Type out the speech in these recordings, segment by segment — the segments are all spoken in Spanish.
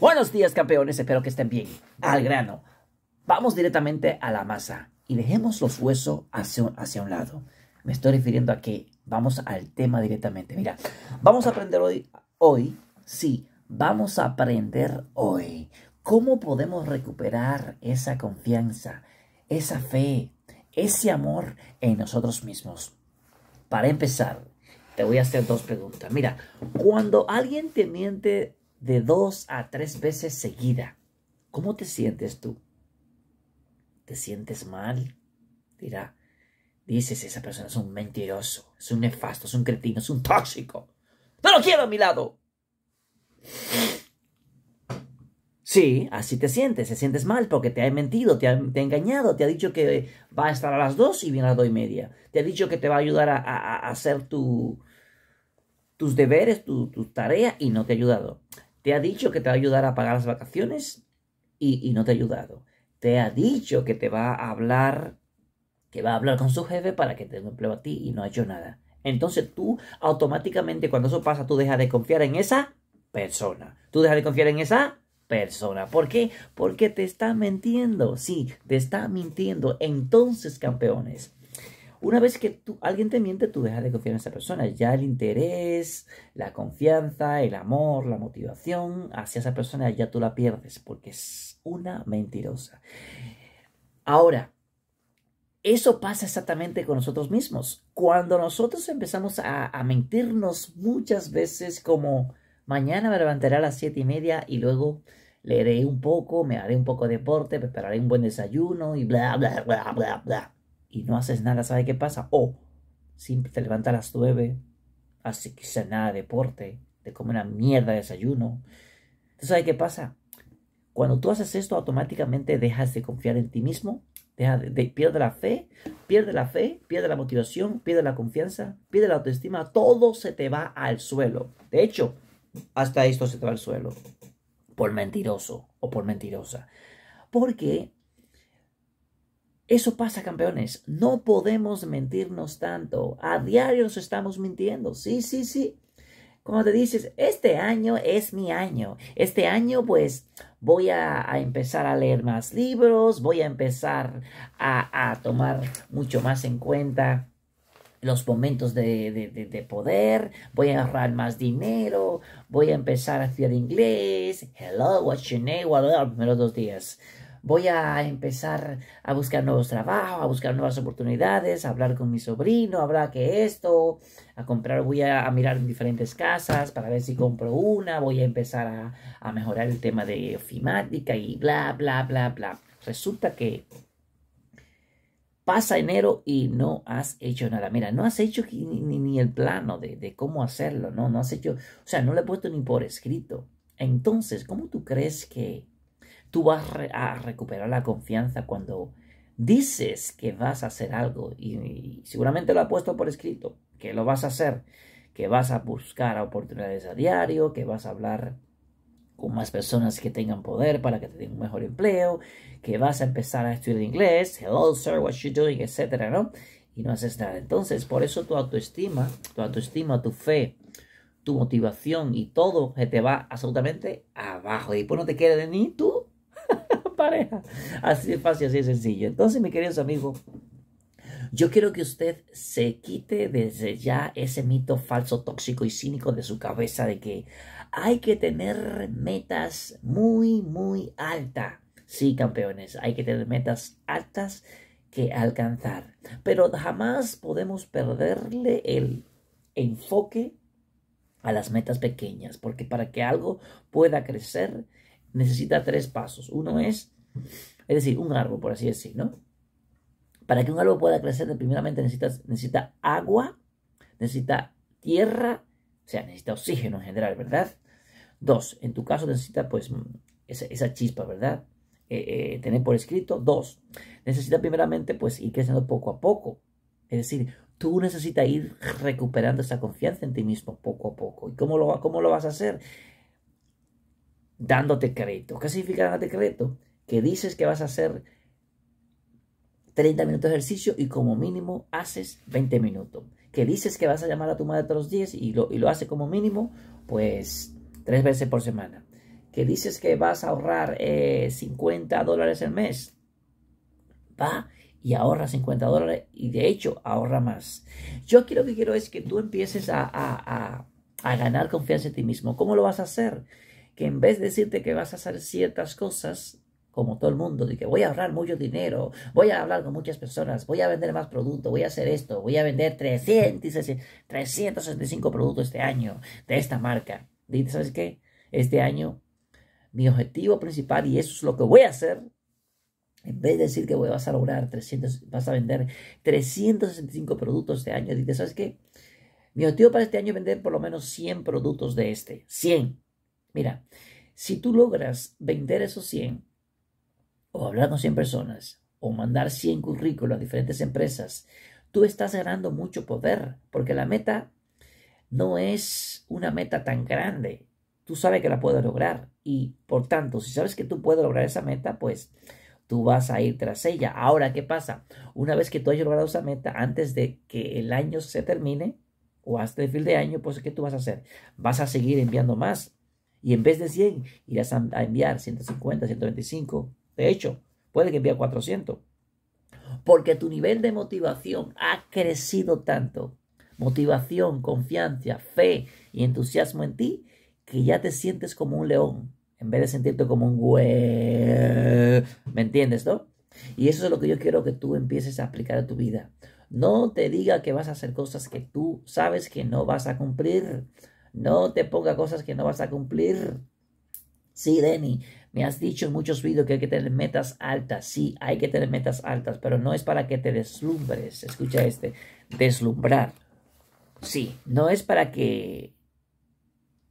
Buenos días campeones, espero que estén bien. Al grano. Vamos directamente a la masa y dejemos los huesos hacia un, hacia un lado. Me estoy refiriendo a que vamos al tema directamente. Mira, vamos a aprender hoy, hoy, sí, vamos a aprender hoy cómo podemos recuperar esa confianza, esa fe, ese amor en nosotros mismos. Para empezar, te voy a hacer dos preguntas. Mira, cuando alguien te miente de dos a tres veces seguida. ¿Cómo te sientes tú? ¿Te sientes mal? Dirá, dices, esa persona es un mentiroso, es un nefasto, es un cretino, es un tóxico. No lo quiero a mi lado. Sí, así te sientes, te sientes mal porque te ha mentido, te ha, engañado, te ha dicho que va a estar a las dos y viene a las dos y media. Te ha dicho que te va a ayudar a, hacer tus deberes, tu, tu, tarea y no te ha ayudado. Te ha dicho que te va a ayudar a pagar las vacaciones y, no te ha ayudado. Te ha dicho que te va a hablar, que va a hablar con su jefe para que te dé empleo a ti y no ha hecho nada. Entonces tú automáticamente cuando eso pasa, tú dejas de confiar en esa persona. Tú dejas de confiar en esa persona. ¿Por qué? Porque te está mintiendo. Sí, te está mintiendo. Entonces, campeones, una vez que tú, alguien te miente, tú dejas de confiar en esa persona. Ya el interés, la confianza, el amor, la motivación hacia esa persona ya tú la pierdes porque es una mentirosa. Ahora, eso pasa exactamente con nosotros mismos. Cuando nosotros empezamos a, a mentirnos muchas veces como mañana me levantaré a las siete y media y luego leeré un poco, me haré un poco de deporte, prepararé un buen desayuno y bla, bla, bla, bla, bla y no haces nada, ¿sabe qué pasa? O siempre te levantas a las nueve. así quizá nada de deporte, te come una mierda de desayuno. ¿Sabes ¿sabe qué pasa? Cuando tú haces esto, automáticamente dejas de confiar en ti mismo, pierde la fe, pierde la fe, pierde la motivación, pierde la confianza, pierde la autoestima, todo se te va al suelo. De hecho, hasta esto se te va al suelo. Por mentiroso o por mentirosa. Porque eso pasa, campeones. No podemos mentirnos tanto. A diario nos estamos mintiendo. Sí, sí, sí. Como te dices, este año es mi año. Este año, pues, voy a, empezar a leer más libros, voy a empezar a, tomar mucho más en cuenta los momentos de, poder, voy a ahorrar más dinero, voy a empezar a estudiar inglés, hello, what's your name, Los primeros dos días voy a empezar a buscar nuevos trabajos, a buscar nuevas oportunidades, a hablar con mi sobrino, habrá que esto, a comprar, voy a, mirar mirar diferentes casas para ver si compro una, voy a empezar a, mejorar el tema de ofimática y bla, bla, bla, bla. Resulta que pasa enero y no has hecho nada. Mira, no has hecho ni, el plano de, de, cómo hacerlo, ¿no? No has hecho, o sea, no lo he puesto ni por escrito. Entonces, ¿cómo tú crees que tú vas a recuperar la confianza cuando dices que vas a hacer algo y, seguramente lo ha puesto por escrito, que lo vas a hacer, que vas a buscar oportunidades a diario, que vas a hablar con más personas que tengan poder para que te den un mejor empleo, que vas a empezar a estudiar inglés, hello sir, what you doing, etcétera, ¿no? Y no haces nada. Entonces, por eso tu autoestima, tu autoestima, tu fe, tu motivación y todo se te va absolutamente abajo. Y pues no te queda ni tú Así de fácil, así de sencillo. Entonces, mi queridos amigo, yo quiero que usted se quite desde ya ese mito falso, tóxico y cínico de su cabeza de que hay que tener metas muy, muy altas. Sí, campeones, hay que tener metas altas que alcanzar. Pero jamás podemos perderle el enfoque a las metas pequeñas, porque para que algo pueda crecer necesita tres pasos. Uno es, es decir, un árbol, por así decirlo. ¿no? Para que un árbol pueda crecer, primeramente necesita, necesita agua, necesita tierra, o sea, necesita oxígeno en general, ¿verdad? Dos, en tu caso necesita pues mm, esa, chispa, ¿verdad? Eh, eh, tener por escrito. Dos, necesita primeramente pues ir creciendo poco a poco. Es decir, tú necesitas ir recuperando esa confianza en ti mismo poco a poco. ¿Y cómo lo, cómo lo vas a hacer? dándote crédito. ¿Qué significa dándote crédito? Que dices que vas a hacer 30 minutos de ejercicio y como mínimo haces 20 minutos. Que dices que vas a llamar a tu madre todos los días y lo, y lo haces como mínimo, pues, tres veces por semana. Que dices que vas a ahorrar 50 eh, dólares al mes. Va y ahorra 50 dólares y de hecho ahorra más. Yo quiero que quiero es que tú empieces a, a, a, a ganar confianza en ti mismo. ¿Cómo lo vas a hacer? que en vez de decirte que vas a hacer ciertas cosas, como todo el mundo, de que voy a ahorrar mucho dinero, voy a hablar con muchas personas, voy a vender más productos, voy a hacer esto, voy a vender 300, 365 productos este año de esta marca. Dices, ¿sabes qué? Este año mi objetivo principal, y eso es lo que voy a hacer, en vez de decir que voy, vas a lograr 300, vas a vender 365 productos este año, dices, ¿sabes qué? Mi objetivo para este año es vender por lo menos 100 productos de este, 100. Mira, si tú logras vender esos 100 o hablar con 100 personas o mandar 100 currículos a diferentes empresas, tú estás ganando mucho poder porque la meta no es una meta tan grande. Tú sabes que la puedes lograr y por tanto, si sabes que tú puedes lograr esa meta, pues tú vas a ir tras ella. Ahora, ¿qué pasa? Una vez que tú hayas logrado esa meta, antes de que el año se termine o hasta el fin de año, pues ¿qué tú vas a hacer? Vas a seguir enviando más y en vez de 100, irás a, enviar 150, 125. De hecho, puede que envíe 400. Porque tu nivel de motivación ha crecido tanto. Motivación, confianza, fe y entusiasmo en ti que ya te sientes como un león. En vez de sentirte como un güey. ¿Me entiendes, no? Y eso es lo que yo quiero que tú empieces a aplicar a tu vida. No te diga que vas a hacer cosas que tú sabes que no vas a cumplir. No te ponga cosas que no vas a cumplir. Sí, Denny, me has dicho en muchos videos que hay que tener metas altas. Sí, hay que tener metas altas, pero no es para que te deslumbres. Escucha este, deslumbrar. Sí, no es para que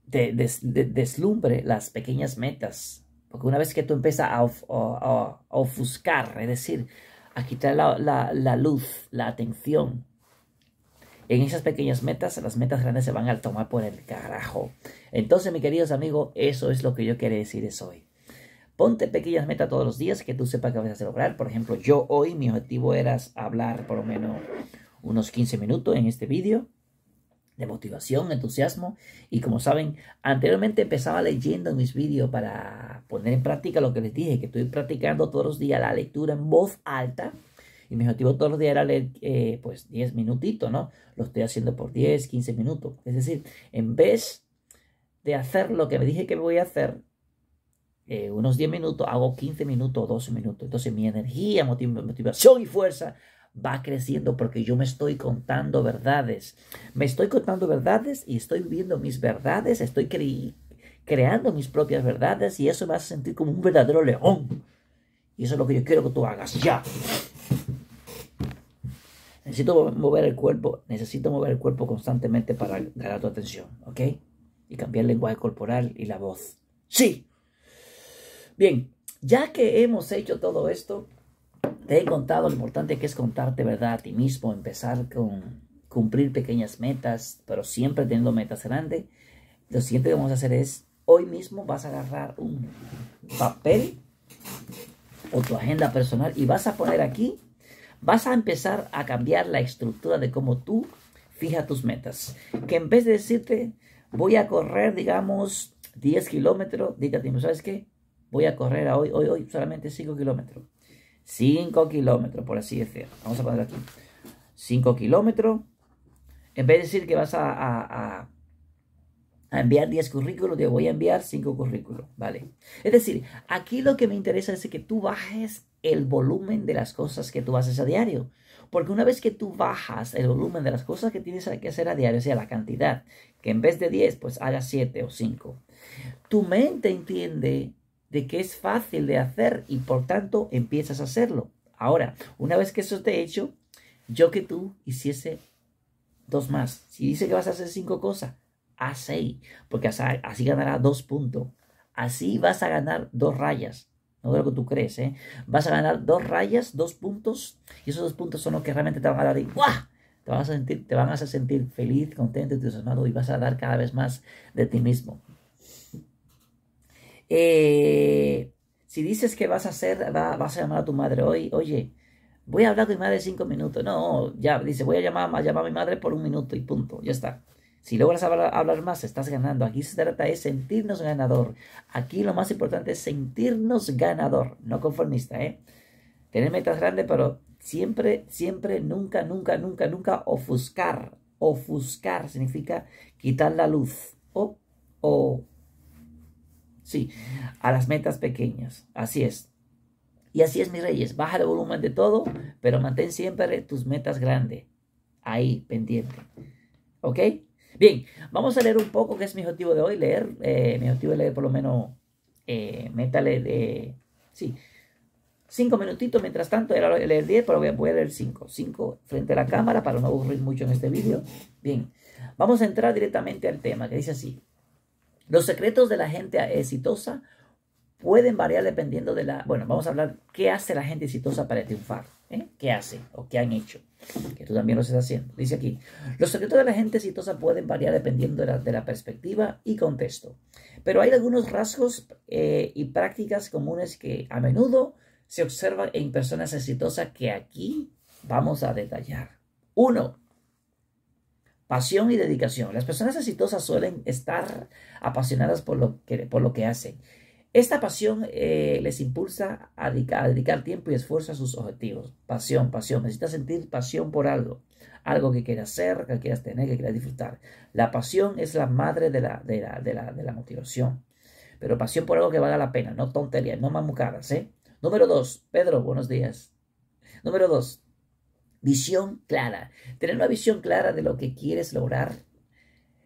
te deslumbre las pequeñas metas. Porque una vez que tú empiezas a, ofuscar, es decir, a quitar la luz, la atención en esas pequeñas metas, las metas grandes se van a tomar por el carajo. Entonces, mis queridos amigos, eso es lo que yo quiero decirles hoy. Ponte pequeñas metas todos los días que tú sepas que vas a lograr. Por ejemplo, yo hoy mi objetivo era hablar por lo menos unos 15 minutos en este vídeo de motivación, entusiasmo. Y como saben, anteriormente empezaba leyendo mis vídeos para poner en práctica lo que les dije, que estoy practicando todos los días la lectura en voz alta y mi objetivo todos los días era leer eh, pues 10 minutitos, ¿no? Lo estoy haciendo por 10, 15 minutos. Es decir, en vez de hacer lo que me dije que voy a hacer, eh, unos 10 minutos, hago 15 minutos o 12 minutos. Entonces mi energía, motivación y fuerza va creciendo porque yo me estoy contando verdades. Me estoy contando verdades y estoy viviendo mis verdades, estoy creando mis propias verdades y eso me hace sentir como un verdadero león. Y eso es lo que yo quiero que tú hagas ya. Necesito mover el cuerpo, necesito mover el cuerpo constantemente para ganar tu atención, ¿ok? Y cambiar el lenguaje corporal y la voz. Sí. Bien, ya que hemos hecho todo esto, te he contado lo importante que es contarte verdad a ti mismo, empezar con cumplir pequeñas metas, pero siempre teniendo metas grandes. Lo siguiente que vamos a hacer es, hoy mismo vas a agarrar un papel o tu agenda personal y vas a poner aquí vas a empezar a cambiar la estructura de cómo tú fijas tus metas. Que en vez de decirte, voy a correr, digamos, 10 kilómetros, dígate, ¿sabes qué? Voy a correr hoy, hoy, hoy, solamente 5 kilómetros. 5 kilómetros, por así decirlo. Vamos a poner aquí. 5 kilómetros. En vez de decir que vas a, enviar 10 currículos, te voy a enviar 5 currículos, ¿vale? Es decir, aquí lo que me interesa es que tú bajes el volumen de las cosas que tú haces a diario. Porque una vez que tú bajas el volumen de las cosas que tienes que hacer a diario, o sea, la cantidad, que en vez de 10, pues hagas 7 o 5, tu mente entiende de que es fácil de hacer y por tanto empiezas a hacerlo. Ahora, una vez que eso esté hecho, yo que tú hiciese dos más. Si dice que vas a hacer cinco cosas, haz seis, porque así ganará dos puntos. Así vas a ganar dos rayas no de que tú crees, ¿eh? Vas a ganar dos rayas, dos puntos, y esos dos puntos son los que realmente te van a dar ¡guau! Te van a, sentir, te a hacer sentir feliz, contento, entusiasmado y vas a dar cada vez más de ti mismo. Eh, si dices que vas a hacer, vas a llamar a tu madre hoy, oye, voy a hablar con mi madre cinco minutos. No, ya, dice, voy a llamar, a llamar a mi madre por un minuto y punto, ya está. Si logras hablar, hablar, más, estás ganando. Aquí se trata de sentirnos ganador. Aquí lo más importante es sentirnos ganador, no conformista, ¿eh? Tener metas grandes, pero siempre, siempre, nunca, nunca, nunca, nunca ofuscar. Ofuscar significa quitar la luz. O, o, sí, a las metas pequeñas. Así es. Y así es, mis reyes. Baja el volumen de todo, pero mantén siempre tus metas grandes. Ahí, pendiente. ¿Ok? Bien, vamos a leer un poco, qué es mi objetivo de hoy, leer, eh, mi objetivo es leer por lo menos, eh, métale de, sí, cinco minutitos, mientras tanto, era leer diez, pero voy a, leer cinco, cinco frente a la cámara para no aburrir mucho en este vídeo. Bien, vamos a entrar directamente al tema, que dice así, los secretos de la gente exitosa pueden variar dependiendo de la... Bueno, vamos a hablar qué hace la gente exitosa para triunfar. ¿eh? ¿Qué hace o qué han hecho? que tú también lo estás haciendo. Dice aquí, los secretos de la gente exitosa pueden variar dependiendo de la, perspectiva y contexto, pero hay algunos rasgos eh, y prácticas comunes que a menudo se observan en personas exitosas que aquí vamos a detallar. Uno, pasión y dedicación. Las personas exitosas suelen estar apasionadas por lo que, por lo que hacen esta pasión eh, les impulsa a dedicar, tiempo y esfuerzo a sus objetivos. Pasión, pasión. Necesitas sentir pasión por algo. Algo que quieras hacer, que quieras tener, que quieras disfrutar. La pasión es la madre de la, motivación. Pero pasión por algo que valga la pena, no tonterías, no mamucadas. ¿eh? Número dos, Pedro, buenos días. Número dos, visión clara. Tener una visión clara de lo que quieres lograr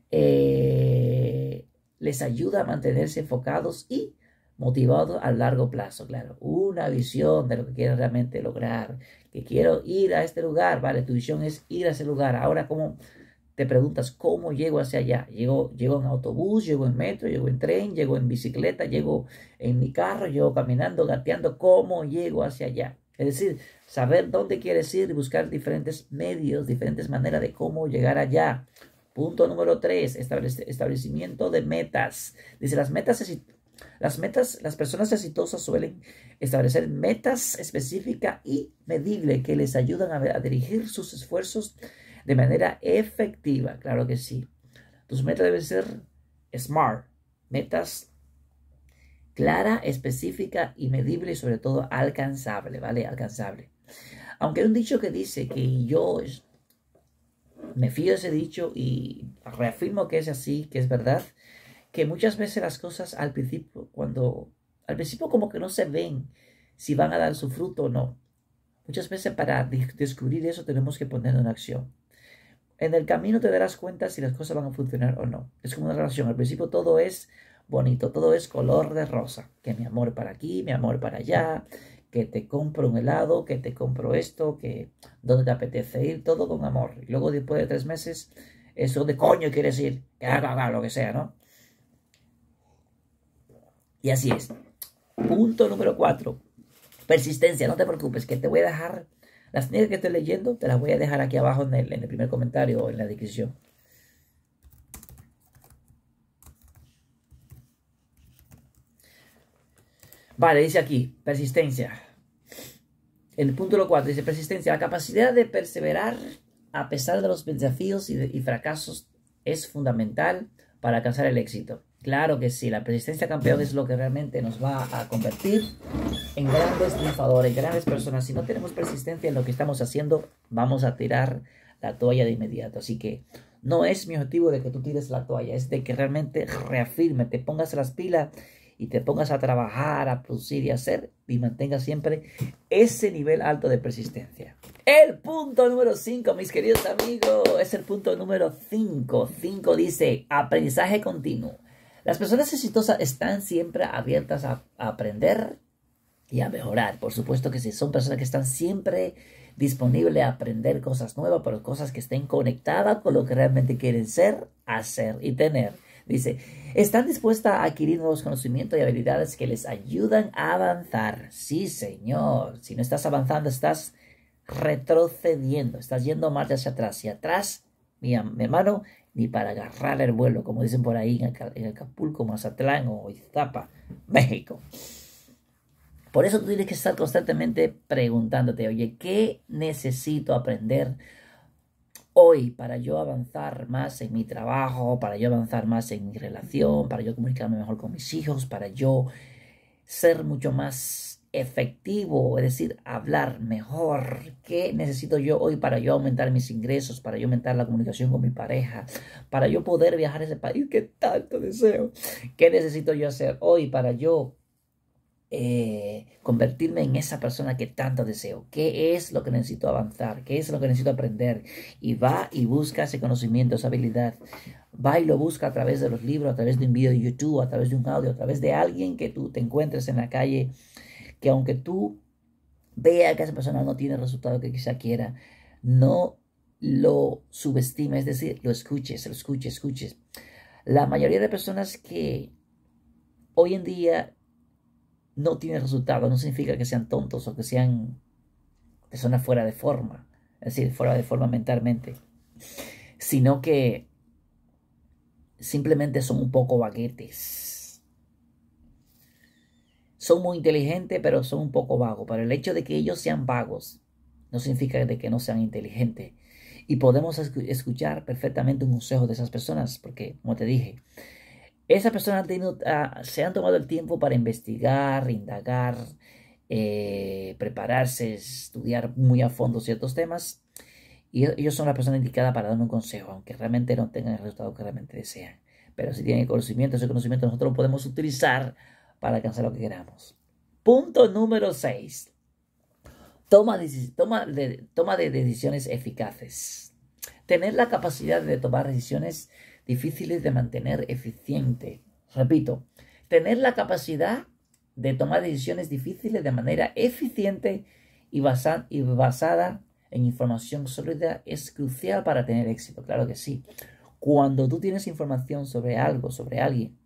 eh, les ayuda a mantenerse enfocados y motivado a largo plazo, claro. Una visión de lo que quieres realmente lograr, que quiero ir a este lugar, vale, tu visión es ir a ese lugar. Ahora, ¿cómo te preguntas cómo llego hacia allá? ¿Llego, llego en autobús, llego en metro, llego en tren, llego en bicicleta, llego en mi carro, llego caminando, gateando? ¿Cómo llego hacia allá? Es decir, saber dónde quieres ir y buscar diferentes medios, diferentes maneras de cómo llegar allá. Punto número tres, establecimiento de metas. Dice, las metas las metas, las personas exitosas suelen establecer metas específicas y medibles que les ayudan a, dirigir sus esfuerzos de manera efectiva. Claro que sí. Tus metas deben ser SMART, metas clara, específica y medible y sobre todo alcanzable, ¿vale? Alcanzable. Aunque hay un dicho que dice que yo me fío de ese dicho y reafirmo que es así, que es verdad, muchas veces las cosas al principio, cuando al principio como que no se ven si van a dar su fruto o no. Muchas veces para descubrir eso tenemos que ponerlo en acción. En el camino te darás cuenta si las cosas van a funcionar o no. Es como una relación. Al principio todo es bonito, todo es color de rosa. Que mi amor para aquí, mi amor para allá, que te compro un helado, que te compro esto, que donde te apetece ir, todo con amor. Y luego después de tres meses, eso de coño quieres ir, que haga lo que sea, ¿no? Y así es. Punto número 4. Persistencia, no te preocupes, que te voy a dejar las líneas que estoy leyendo, te las voy a dejar aquí abajo en el, primer comentario o en la descripción. Vale, dice aquí, persistencia. El punto número 4 dice persistencia. La capacidad de perseverar a pesar de los desafíos y fracasos es fundamental para alcanzar el éxito. Claro que sí, la persistencia campeón es lo que realmente nos va a convertir en grandes triunfadores, grandes personas. Si no tenemos persistencia en lo que estamos haciendo, vamos a tirar la toalla de inmediato. Así que no es mi objetivo de que tú tires la toalla, es de que realmente reafirme, te pongas las pilas y te pongas a trabajar, a producir y a hacer y mantengas siempre ese nivel alto de persistencia. El punto número 5, mis queridos amigos, es el punto número 5. 5 dice aprendizaje continuo. Las personas exitosas están siempre abiertas a, aprender y a mejorar. Por supuesto que sí, son personas que están siempre disponibles a aprender cosas nuevas, pero cosas que estén conectadas con lo que realmente quieren ser, hacer y tener. Dice, están dispuestas a adquirir nuevos conocimientos y habilidades que les ayudan a avanzar. Sí, señor. Si no estás avanzando, estás retrocediendo, estás yendo más hacia atrás. Y atrás, mi hermano, ni para agarrar el vuelo, como dicen por ahí en Acapulco, Mazatlán o Iztapa, México. Por eso tú tienes que estar constantemente preguntándote, oye, ¿qué necesito aprender hoy para yo avanzar más en mi trabajo, para yo avanzar más en mi relación, para yo comunicarme mejor con mis hijos, para yo ser mucho más efectivo, es decir, hablar mejor. ¿Qué necesito yo hoy para yo aumentar mis ingresos, para yo aumentar la comunicación con mi pareja, para yo poder viajar a ese país que tanto deseo? ¿Qué necesito yo hacer hoy para yo eh, convertirme en esa persona que tanto deseo. ¿Qué es lo que necesito avanzar? ¿Qué es lo que necesito aprender? Y va y busca ese conocimiento, esa habilidad. Va y lo busca a través de los libros, a través de un video de YouTube, a través de un audio, a través de alguien que tú te encuentres en la calle que aunque tú vea que esa persona no tiene el resultado que quizá quiera, no lo subestimes. es decir, lo escuches, lo escuches, escuches. La mayoría de personas que hoy en día no tienen resultado no significa que sean tontos o que sean personas fuera de forma, es decir, fuera de forma mentalmente, sino que simplemente son un poco baguetes son muy inteligentes, pero son un poco vagos. Pero el hecho de que ellos sean vagos no significa de que no sean inteligentes. Y podemos escuchar perfectamente un consejo de esas personas, porque, como te dije, esas personas ah, se han tomado el tiempo para investigar, indagar, eh, prepararse, estudiar muy a fondo ciertos temas. Y e-, ellos son la persona indicada para dar un consejo, aunque realmente no tengan el resultado que realmente desean. Pero si tienen conocimiento, ese conocimiento nosotros lo podemos utilizar para alcanzar lo que queramos. Punto número 6. Toma, toma, de, toma de decisiones eficaces. Tener la capacidad de tomar decisiones difíciles de mantener eficiente. Repito, tener la capacidad de tomar decisiones difíciles de manera eficiente y, y basada en información sólida es crucial para tener éxito. Claro que sí. Cuando tú tienes información sobre algo, sobre alguien,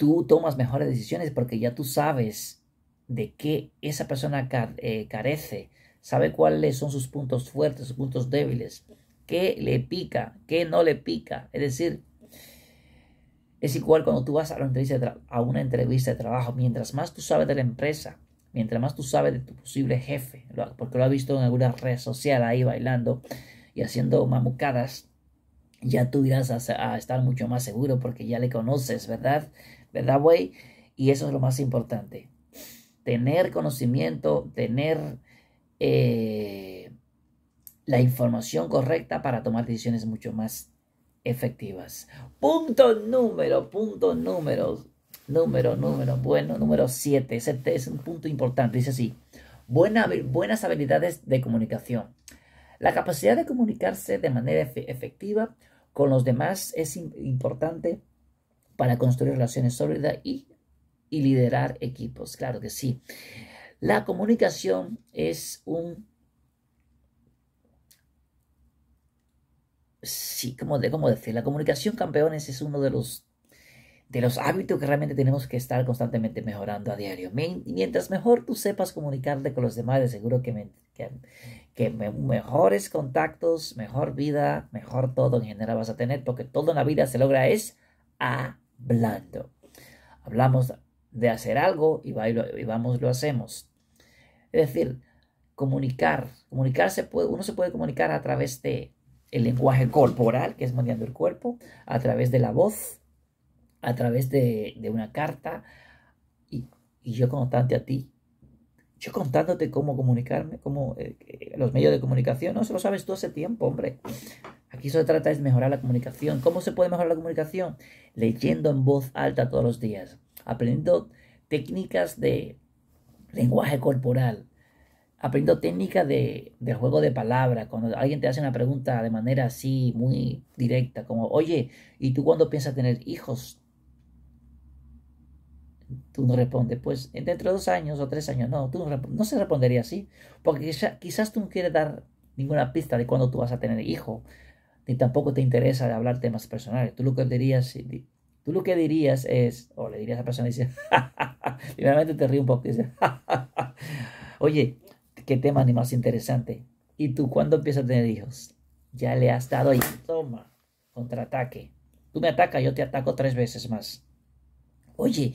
tú tomas mejores decisiones porque ya tú sabes de qué esa persona eh, carece, sabe cuáles son sus puntos fuertes, sus puntos débiles, qué le pica, qué no le pica. Es decir, es igual cuando tú vas a, una entrevista de trabajo, mientras más tú sabes de la empresa, mientras más tú sabes de tu posible jefe, porque lo has visto en alguna red social ahí bailando y haciendo mamucadas, ya tú irás a estar mucho más seguro porque ya le conoces, ¿verdad? ¿verdad, güey? Y eso es lo más importante. Tener conocimiento, tener eh, la información correcta para tomar decisiones mucho más efectivas. Punto número, punto número, número, número, bueno, número 7. Ese es un punto importante. Dice así, buenas habilidades de comunicación. La capacidad de comunicarse de manera efectiva con los demás es importante para construir relaciones sólidas y, liderar equipos. Claro que sí. La comunicación es un... Sí, ¿cómo, de, decir? La comunicación, campeones, es uno de los, de los hábitos que realmente tenemos que estar constantemente mejorando a diario. Mientras mejor tú sepas comunicarte con los demás, seguro que, que, mejores contactos, mejor vida, mejor todo en general vas a tener, porque todo en la vida se logra es a blando. Hablamos de hacer algo y, vamos, lo hacemos. Es decir, comunicar. Comunicarse puede, uno se puede comunicar a través de el lenguaje corporal, que es mediando el cuerpo, a través de la voz, a través de, una carta. Y, y yo constante a ti, yo contándote cómo comunicarme, cómo eh, eh, los medios de comunicación, no, se lo sabes tú hace tiempo, hombre. Aquí se trata de mejorar la comunicación. ¿Cómo se puede mejorar la comunicación? Leyendo en voz alta todos los días, aprendiendo técnicas de lenguaje corporal, aprendiendo técnicas de, de juego de palabras. Cuando alguien te hace una pregunta de manera así, muy directa, como, oye, ¿y tú cuándo piensas tener hijos? Tú no respondes, pues dentro de dos años o tres años, no, tú no, no se respondería así, porque quizás tú no quieres dar ninguna pista de cuándo tú vas a tener hijo, ni tampoco te interesa hablar temas personales. Tú lo que dirías, eh, tú lo que dirías es, o le dirías a la persona, dice, finalmente te ríe un poco, y dice, oye, qué tema ni más interesante. ¿Y tú cuándo empiezas a tener hijos? Ya le has dado ahí, toma, contraataque. Tú me atacas, yo te ataco tres veces más. Oye,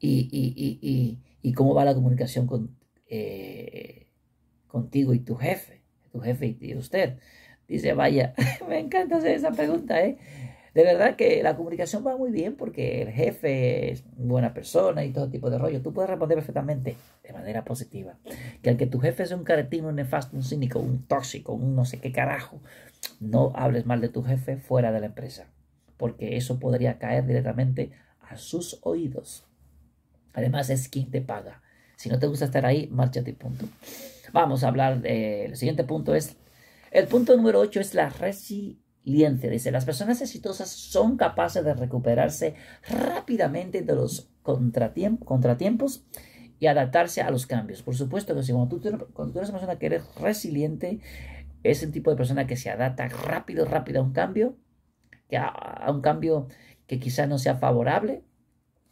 y, y, cómo va la comunicación con, eh, contigo y tu jefe, tu jefe y usted. Dice, vaya, me encanta hacer esa pregunta, ¿eh? De verdad que la comunicación va muy bien porque el jefe es buena persona y todo tipo de rollo. Tú puedes responder perfectamente de manera positiva. Que al que tu jefe sea un caretino, un nefasto, un cínico, un tóxico, un no sé qué carajo, no hables mal de tu jefe fuera de la empresa. Porque eso podría caer directamente a sus oídos. Además es quien te paga. Si no te gusta estar ahí, márchate, punto. Vamos a hablar del siguiente punto es, el punto número 8 es la resiliencia. Dice, las personas exitosas son capaces de recuperarse rápidamente de los contratiempos y adaptarse a los cambios. Por supuesto que si cuando tú, eres una persona que eres resiliente, es el tipo de persona que se adapta rápido, rápido a un cambio, que a, a un cambio que quizá no sea favorable,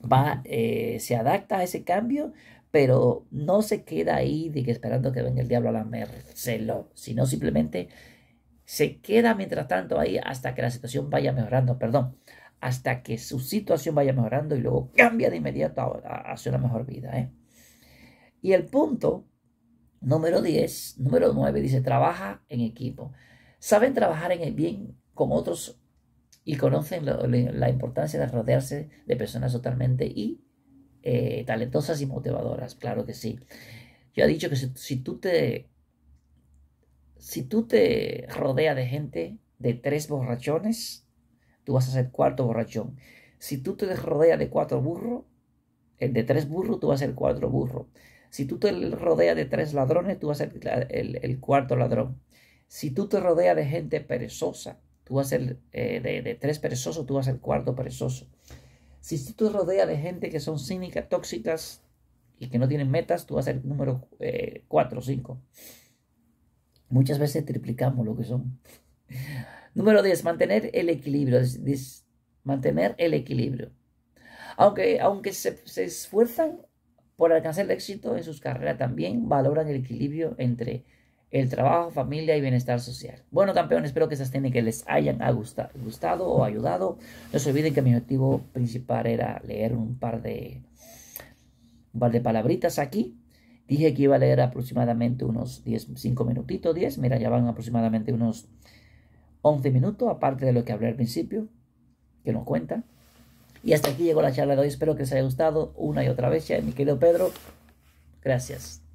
va, eh, se adapta a ese cambio, pero no se queda ahí de que esperando que venga el diablo a la merced. sino simplemente se queda mientras tanto ahí hasta que la situación vaya mejorando, perdón, hasta que su situación vaya mejorando y luego cambia de inmediato hacia una mejor vida. ¿eh? Y el punto número 10, número 9 dice, trabaja en equipo. Saben trabajar en el bien con otros y conocen la importancia de rodearse de personas totalmente y eh, talentosas y motivadoras, claro que sí. Yo he dicho que si, tú te si tú te rodeas de gente de tres borrachones, tú vas a ser cuarto borrachón. Si tú te rodeas de cuatro burros, de tres burros, tú vas a ser cuatro burros. Si tú te rodeas de tres ladrones, tú vas a ser el, el cuarto ladrón. Si tú te rodeas de gente perezosa, tú vas a ser eh, de, tres perezosos, tú vas a ser cuarto perezoso. Si, tú te rodeas de gente que son cínicas, tóxicas y que no tienen metas, tú vas a ser número eh, cuatro o cinco. Muchas veces triplicamos lo que son. Número 10, mantener el equilibrio. mantener el equilibrio. Aunque, aunque se, se esfuerzan por alcanzar el éxito en sus carreras, también valoran el equilibrio entre el trabajo, familia y bienestar social. Bueno, campeón, espero que estas técnicas les hayan gustado o ayudado. No se olviden que mi objetivo principal era leer un par de, palabritas aquí. Dije que iba a leer aproximadamente unos 10, 5 minutitos, 10. Mira, ya van aproximadamente unos 11 minutos, aparte de lo que hablé al principio, que nos cuenta. Y hasta aquí llegó la charla de hoy. Espero que les haya gustado una y otra vez. Ya, mi querido Pedro, gracias.